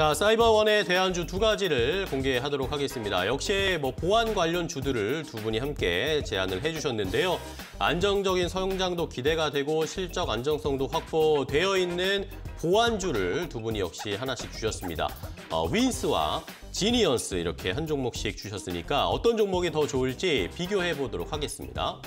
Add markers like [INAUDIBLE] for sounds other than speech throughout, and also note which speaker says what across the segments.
Speaker 1: 자, 사이버원에대한주 두 가지를 공개하도록 하겠습니다. 역시 뭐 보안 관련 주들을 두 분이 함께 제안을 해주셨는데요. 안정적인 성장도 기대가 되고 실적 안정성도 확보되어 있는 보안주를 두 분이 역시 하나씩 주셨습니다. 어, 윈스와 지니언스 이렇게 한 종목씩 주셨으니까 어떤 종목이 더 좋을지 비교해 보도록 하겠습니다.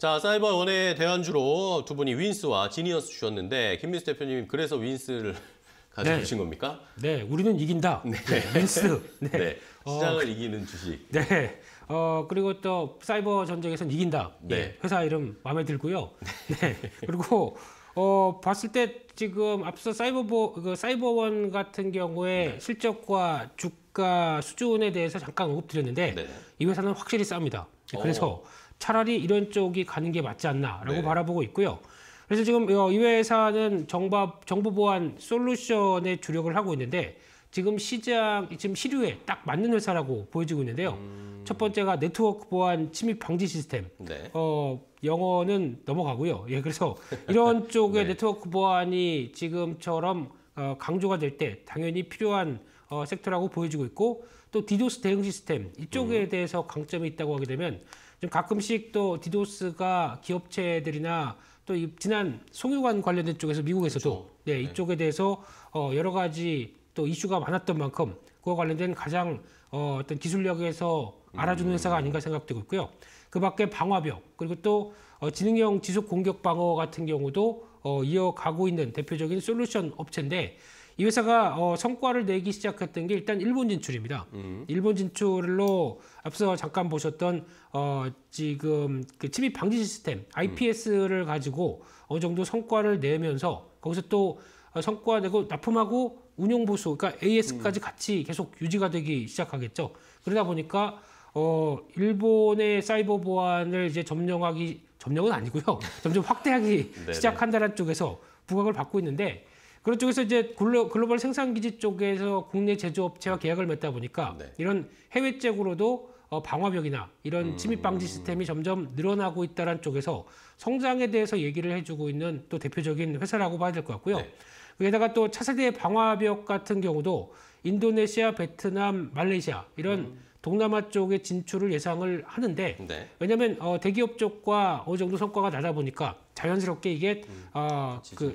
Speaker 1: 자, 사이버 원의 대안주로 두 분이 윈스와 지니어스 주셨는데 김민수 대표님 그래서 윈스를 [LAUGHS] 가지고 신 네. 겁니까?
Speaker 2: 네, 우리는 이긴다. 네. 네, 윈스. [LAUGHS] 네. 네. 시장을 어,
Speaker 1: 이기는 주식.
Speaker 2: 네. 어, 그리고 또 사이버 전쟁에선 이긴다. 네. 네 회사 이름 마음에 들고요. 네. 네. 그리고 어, 봤을 때 지금 앞서 사이버보 그 사이버원 같은 경우에 네. 실적과 주가 수준에 대해서 잠깐 언급드렸는데 네. 이 회사는 확실히 쌉니다. 어. 그래서 오. 차라리 이런 쪽이 가는 게 맞지 않나라고 네. 바라보고 있고요. 그래서 지금 어, 이 회사는 정보, 정보 보안 솔루션에 주력을 하고 있는데 지금 시장 지금 시류에 딱 맞는 회사라고 보여지고 있는데요. 음... 첫 번째가 네트워크 보안 침입 방지 시스템. 네. 어 영어는 넘어가고요. 예, 그래서 [LAUGHS] 이런 쪽의 네. 트워크 보안이 지금처럼 어, 강조가 될 때 당연히 필요한 어, 섹터라고 보여지고 있고 또 디도스 대응 시스템 이쪽에 음... 대해서 강점이 있다고 하게 되면 좀 가끔씩 또 디도스가 기업체들이나 또이 지난 송유관 관련된 쪽에서 미국에서도 그 네, 이쪽에 대해서 어, 여러 가지 또 이슈가 많았던 만큼 그와 관련된 가장 어, 어떤 기술력에서 음. 알아주는 회사가 아닌가 생각되고 있고요. 그 밖에 방화벽 그리고 또 어, 지능형 지속 공격 방어 같은 경우도 어, 이어가고 있는 대표적인 솔루션 업체인데 이 회사가 어, 성과를 내기 시작했던 게 일단 일본 진출입니다. 음. 일본 진출로 앞서 잠깐 보셨던 어, 지금 그 침입 방지 시스템 IPS를 음. 가지고 어느 정도 성과를 내면서 거기서 또 어, 성과 내고 납품하고 운용 보수 그러니까 AS까지 음. 같이 계속 유지가 되기 시작하겠죠. 그러다 보니까 어 일본의 사이버 보안을 이제 점령하기 점령은 아니고요. [LAUGHS] 점점 확대하기 네, 네. 시작한다는 쪽에서 부각을 받고 있는데 그런 쪽에서 이제 글로, 글로벌 생산기지 쪽에서 국내 제조업체와 계약을 맺다 보니까 네. 이런 해외 쪽으로도 어, 방화벽이나 이런 음. 침입 방지 시스템이 점점 늘어나고 있다는 쪽에서 성장에 대해서 얘기를 해주고 있는 또 대표적인 회사라고 봐야 될 것 같고요. 네. 게다가 또 차세대 방화벽 같은 경우도 인도네시아, 베트남, 말레이시아 이런 음. 동남아 쪽에 진출을 예상을 하는데 네. 왜냐하면 어, 대기업 쪽과 어느 정도 성과가 나다 보니까 자연스럽게 이게 음, 어, 그,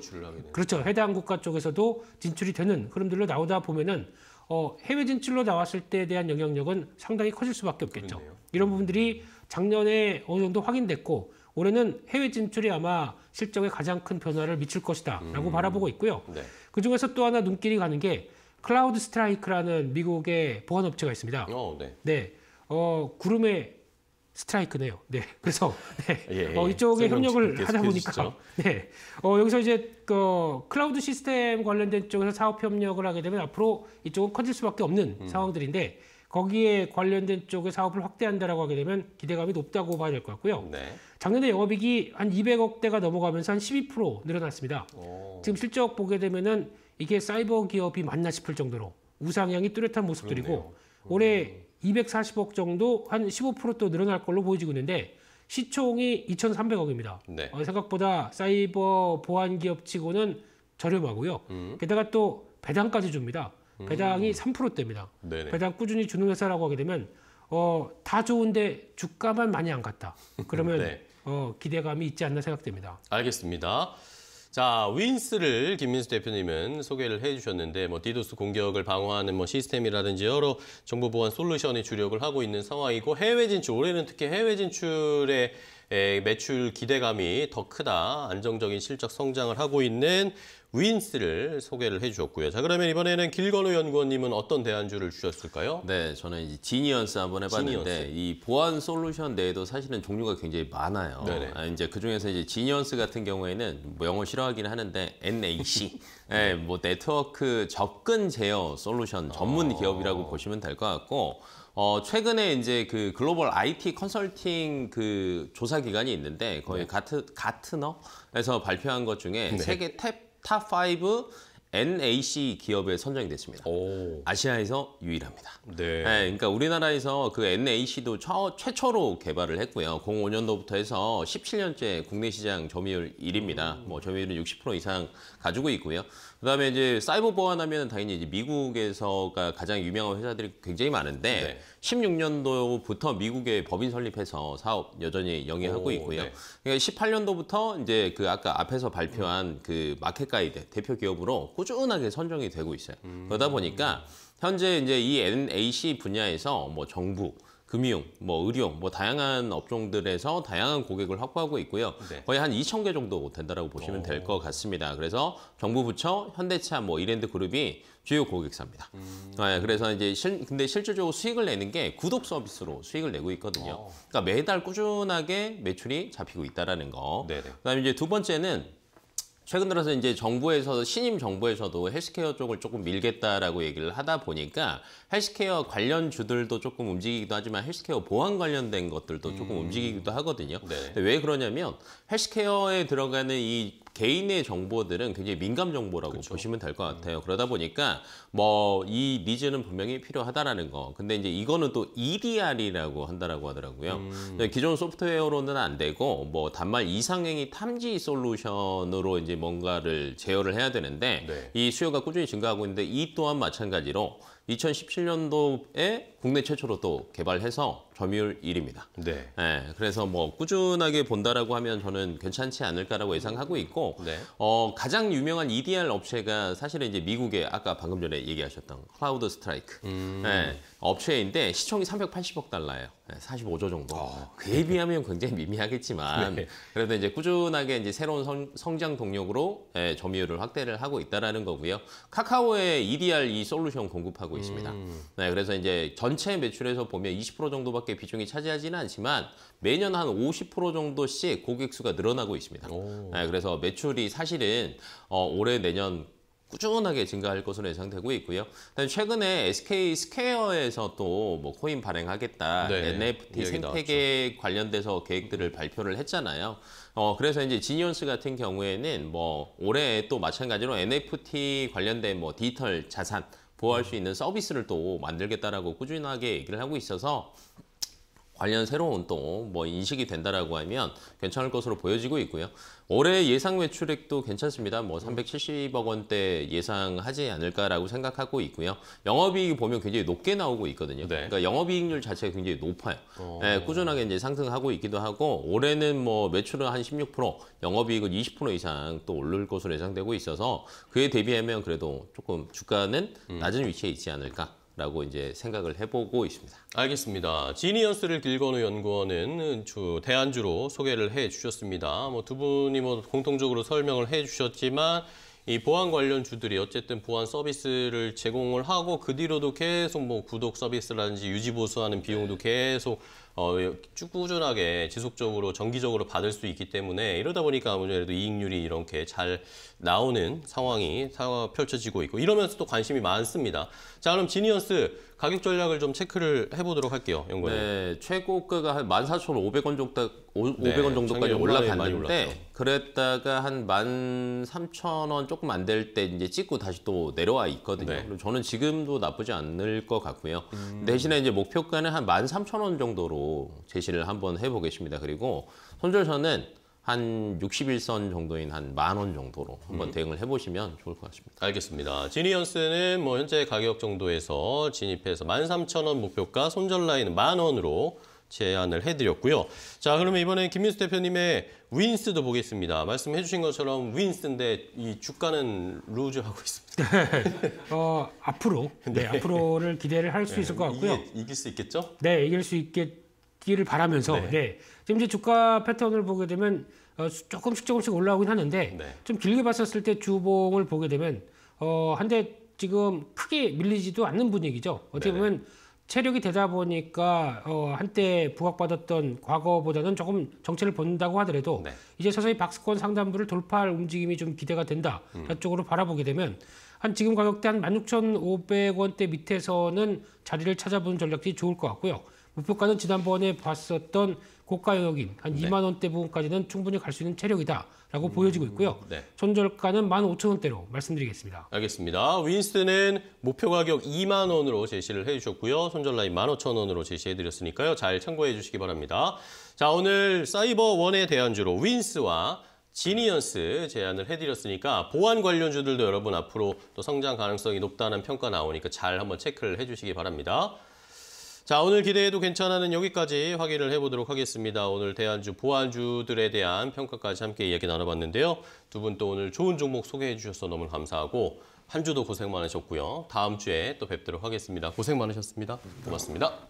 Speaker 2: 그렇죠 해당 국가 쪽에서도 진출이 되는 흐름들로 나오다 보면은 어, 해외 진출로 나왔을 때에 대한 영향력은 상당히 커질 수밖에 없겠죠. 그렇네요. 이런 음. 부분들이 작년에 어느 정도 확인됐고 올해는 해외 진출이 아마 실적에 가장 큰 변화를 미칠 것이다라고 음. 바라보고 있고요. 네. 그 중에서 또 하나 눈길이 가는 게 클라우드 스트라이크라는 미국의 보안업체가 있습니다. 어, 네. 네. 어, 구름에 스트라이크네요. 네. [LAUGHS] 그래서 네. 예, 예. 어, 이쪽에 협력을 하다 보니까 네. 어, 여기서 이제 그 클라우드 시스템 관련된 쪽에서 사업 협력을 하게 되면 앞으로 이쪽은 커질 수밖에 없는 음. 상황들인데 거기에 관련된 쪽의 사업을 확대한다라고 하게 되면 기대감이 높다고 봐야 될 것 같고요. 네. 작년에 영업이익이 한 200억대가 넘어가면서 한 12% 늘어났습니다. 오. 지금 실적 보게 되면은 이게 사이버 기업이 맞나 싶을 정도로 우상향이 뚜렷한 모습들이고 그 올해 240억 정도 한 15%또 늘어날 걸로 보여지고 있는데 시총이 2,300억입니다. 네. 어, 생각보다 사이버 보안 기업치고는 저렴하고요. 음. 게다가 또 배당까지 줍니다. 배당이 음. 3%대입니다. 네네. 배당 꾸준히 주는 회사라고 하게 되면 어, 다 좋은데 주가만 많이 안 갔다. 그러면 [LAUGHS] 네. 어, 기대감이 있지 않나 생각됩니다.
Speaker 1: 알겠습니다. 자, 윈스를 김민수 대표님은 소개를 해주셨는데 뭐 디도스 공격을 방어하는 뭐 시스템이라든지 여러 정보 보안 솔루션에 주력을 하고 있는 상황이고 해외 진출 올해는 특히 해외 진출에 매출 기대감이 더 크다. 안정적인 실적 성장을 하고 있는 위인스를 소개를 해주셨고요. 자 그러면 이번에는
Speaker 3: 길건우 연구원님은 어떤 대안주를 주셨을까요? 네, 저는 이제 지니언스 한번 해봤는데 지니언스. 이 보안 솔루션 내에도 사실은 종류가 굉장히 많아요. 아, 이제 그 중에서 이제 지니언스 같은 경우에는 뭐 영어 싫어하긴 하는데 NAC, 네, [LAUGHS] 예, 뭐 네트워크 접근 제어 솔루션 전문 아... 기업이라고 보시면 될 것 같고. 어, 최근에 이제 그 글로벌 IT 컨설팅 그 조사 기관이 있는데 거의 네. 가트, 가트너에서 발표한 것 중에 네. 세계 탭 탑5 NAC 기업에 선정이 됐습니다. 오. 아시아에서 유일합니다. 네. 네. 그러니까 우리나라에서 그 NAC도 처, 최초로 개발을 했고요. 05년도부터 해서 17년째 국내 시장 점유율 1위입니다. 음. 뭐 점유율은 60% 이상 가지고 있고요. 그다음에 이제 사이버 보안하면 당연히 이제 미국에서가 가장 유명한 회사들이 굉장히 많은데 네. 16년도부터 미국에 법인 설립해서 사업 여전히 영위하고 있고요. 네. 그러니까 18년도부터 이제 그 아까 앞에서 발표한 음. 그 마켓 가이드 대표 기업으로 꾸준하게 선정이 되고 있어요. 음. 그러다 보니까 현재 이제 이 NAC 분야에서 뭐 정부 금융, 뭐 의료, 뭐 다양한 업종들에서 다양한 고객을 확보하고 있고요. 네. 거의 한 2천 개 정도 된다라고 보시면 될것 어. 같습니다. 그래서 정부 부처, 현대차, 뭐 이랜드 그룹이 주요 고객사입니다. 음... 네, 그래서 이제 실, 근데 실질적으로 수익을 내는 게 구독 서비스로 수익을 내고 있거든요. 오... 어. 그러니까 매달 꾸준하게 매출이 잡히고 있다라는 거. 네네. 그다음에 이제 두 번째는 최근 들어서 이제 정부에서 도 신임 정부에서도 헬스케어 쪽을 조금 밀겠다라고 얘기를 하다 보니까 헬스케어 관련 주들도 조금 움직이기도 하지만 헬스케어 보안 관련된 것들도 조금 음. 움직이기도 하거든요. 네. 왜 그러냐면 헬스케어에 들어가는 이 개인의 정보들은 굉장히 민감 정보라고 그렇 보시면 될것 음. 같아요. 음. 그러다 보니까 뭐이 니즈는 분명히 필요하다라는 거. 근데 이제 이거는 또 EDR이라고 한다라고 하더라고요. 음. 기존 소프트웨어로는 안 되고 뭐 단말 이상행위 탐지 솔루션으로 이제 뭔가를 제어를 해야 되는데 네. 이 수요가 꾸준히 증가하고 있는데 이 또한 마찬가지로 2017년도에 국내 최초로 또 개발해서 점유율 1입니다. 네. 네. 그래서 뭐 꾸준하게 본다라고 하면 저는 괜찮지 않을까라고 예상하고 있고 네. 어, 가장 유명한 EDR 업체가 사실은 이제 미국의 아까 방금 전에 얘기하셨던 클라우드 스트라이크 음. 네, 업체인데 시총이 380억 달러예요. 45조 예, 정도. 어, 그에 네. 비하면 굉장히 미미하겠지만 네. 그래도 이제 꾸준하게 이제 새로운 성, 장 동력으로 예, 점유율을 확대를 하고 있다라는 거고요. 카카오의 EDR 이 솔루션 공급하고 있습니다. 음. 네, 그래서 이제 전체 매출에서 보면 20% 정도밖에 정도밖 비중이 차지하지는 않지만 매년 한 50% 정도씩 고객 수가 늘어나고 있습니다. 네, 그래서 매출이 사실은 어, 올해 내년 꾸준하게 증가할 것으로 예상되고 있고요. 최근에 SK 스퀘어에서 또뭐 코인 발행하겠다, 네, NFT 생태계 나왔죠. 관련돼서 계획들을 발표를 했잖아요. 어, 그래서 이제 지니언스 같은 경우에는 뭐 올해 또 마찬가지로 NFT 관련된 뭐 디지털 자산 보호할 음. 수 있는 서비스를 또 만들겠다라고 꾸준하게 얘기를 하고 있어서 관련 새로운 또뭐 인식이 된다라고 하면 괜찮을 것으로 보여지고 있고요. 올해 예상 매출액도 괜찮습니다. 뭐 370억 원대 예상하지 않을까라고 생각하고 있고요. 영업이익 보면 굉장히 높게 나오고 있거든요. 네. 그러니까 영업이익률 자체가 굉장히 높아요. 네, 꾸준하게 이제 상승하고 있기도 하고 올해는 뭐 매출은 한 16%, 영업이익은 20% 이상 또 오를 것으로 예상되고 있어서 그에 대비하면 그래도 조금 주가는 음. 낮은 위치에 있지 않을까. 라고 이제 생각을 해보고 있습니다. 알겠습니다. 지니언스를 길건우
Speaker 1: 연구원은 대안주로 소개를 해주셨습니다. 뭐 두 분이 뭐 공통적으로 설명을 해주셨지만 이 보안 관련 주들이 어쨌든 보안 서비스를 제공을 하고 그 뒤로도 계속 뭐 구독 서비스라든지 유지 보수하는 비용도 네. 계속 어, 쭉 꾸준하게 지속적으로 정기적으로 받을 수 있기 때문에 이러다 보니까 아무래도 이익률이 이렇게 잘 나오는 상황이 펼쳐지고 있고 이러면서 또 관심이 많습니다. 자 그럼 지니어스 가격 전략을 좀 체크를 해보도록 할게요. 연구원 네, 최고가가
Speaker 3: 한 14,500원 정도, 500원 정도까지 네, 올라갔는데 올랐죠. 그랬다가 한 13,000원 조금 안 될 때 이제 찍고 다시 또 내려와 있거든요. 네. 저는 지금도 나쁘지 않을 것 같고요. 음. 대신에 이제 목표가는 한 13,000원 정도로 제시를 한번 해보겠습니다. 그리고 손절선은 한 61선 정도인 한만원 정도로 한번 음. 대응을 해보시면 좋을 것 같습니다.
Speaker 1: 알겠습니다. 지니언스는 뭐 현재 가격 정도에서 진입해서 13,000원 목표가 손절 라인은 만 원으로 제안을 해드렸고요. 자, 그러면 이번에 김민수 대표님의 윈스도 보겠습니다. 말씀해 주신 것처럼 윈스인데 이 주가는 루즈하고 있습니다.
Speaker 2: [LAUGHS] 어, 앞으로, [LAUGHS] 네. 네, 앞으로를 기대를 할수 네, 있을 것 같고요. 이기, 길수 있겠죠? 네, 이길 수 있기를 겠 바라면서 네. 네. 지금 이제 주가 패턴을 보게 되면 어, 조금씩 조금씩 올라오긴 하는데 네. 좀 길게 봤었을 때 주봉을 보게 되면 어, 한데 지금 크게 밀리지도 않는 분위기죠. 어떻게 보면 체력이 되다 보니까 어, 한때 부각받았던 과거보다는 조금 정체를 본다고 하더라도 네. 이제 서서히 박스권 상단부를 돌파할 움직임이 좀 기대가 된다. 음. 쪽으로 바라보게 되면 한 지금 가격대 한 16,500원대 밑에서는 자리를 찾아보는 전략이 좋을 것 같고요. 목표가는 지난번에 봤었던 고가역인 한 네. 2만 원대 부분까지는 충분히 갈 수 있는 체력이다라고 음, 보여지고 있고요. 네. 손절가는 15,000원대로 말씀드리겠습니다.
Speaker 1: 알겠습니다. 윈스는 목표 가격 2만 원으로 제시를 해주셨고요. 손절 라인 15,000원으로 제시해드렸으니까요. 잘 참고해 주시기 바랍니다. 자 오늘 사이버원에 대한 주로 윈스와 지니언스 제안을 해드렸으니까 보안 관련주들도 여러분 앞으로 또 성장 가능성이 높다는 평가 나오니까 잘 한번 체크를 해주시기 바랍니다. 자, 오늘 기대해도 괜찮아는 여기까지 확인을 해보도록 하겠습니다. 오늘 대안주, 보안주들에 대한 평가까지 함께 이야기 나눠봤는데요. 두 분 또 오늘 좋은 종목 소개해 주셔서 너무 감사하고 한 주도 고생 많으셨고요. 다음 주에 또 뵙도록 하겠습니다. 고생 많으셨습니다. 고맙습니다.